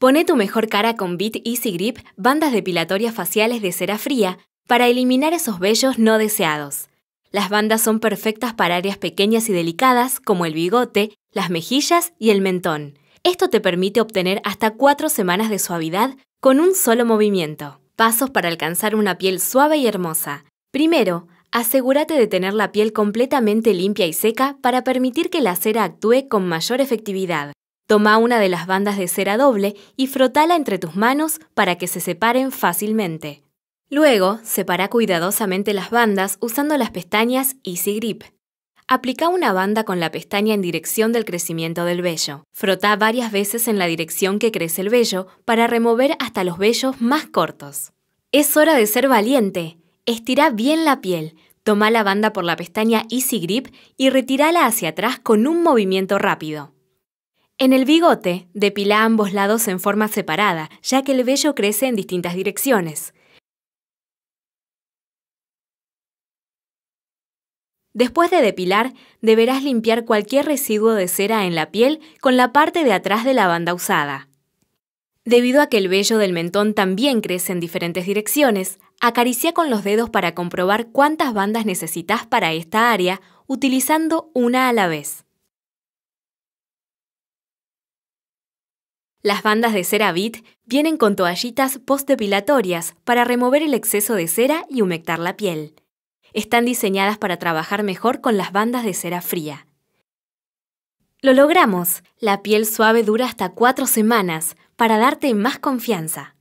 Pone tu mejor cara con Beat Easy Grip, bandas depilatorias faciales de cera fría, para eliminar esos vellos no deseados. Las bandas son perfectas para áreas pequeñas y delicadas como el bigote, las mejillas y el mentón. Esto te permite obtener hasta 4 semanas de suavidad con un solo movimiento. Pasos para alcanzar una piel suave y hermosa. Primero, asegúrate de tener la piel completamente limpia y seca para permitir que la cera actúe con mayor efectividad. Toma una de las bandas de cera doble y frotala entre tus manos para que se separen fácilmente. Luego, separa cuidadosamente las bandas usando las pestañas Easy Grip. Aplica una banda con la pestaña en dirección del crecimiento del vello. Frota varias veces en la dirección que crece el vello para remover hasta los vellos más cortos. Es hora de ser valiente. Estira bien la piel, toma la banda por la pestaña Easy Grip y retírala hacia atrás con un movimiento rápido. En el bigote, depila ambos lados en forma separada, ya que el vello crece en distintas direcciones. Después de depilar, deberás limpiar cualquier residuo de cera en la piel con la parte de atrás de la banda usada. Debido a que el vello del mentón también crece en diferentes direcciones, acaricia con los dedos para comprobar cuántas bandas necesitas para esta área, utilizando una a la vez. Las bandas de cera Bit vienen con toallitas postdepilatorias para remover el exceso de cera y humectar la piel. Están diseñadas para trabajar mejor con las bandas de cera fría. Lo logramos. La piel suave dura hasta cuatro semanas para darte más confianza.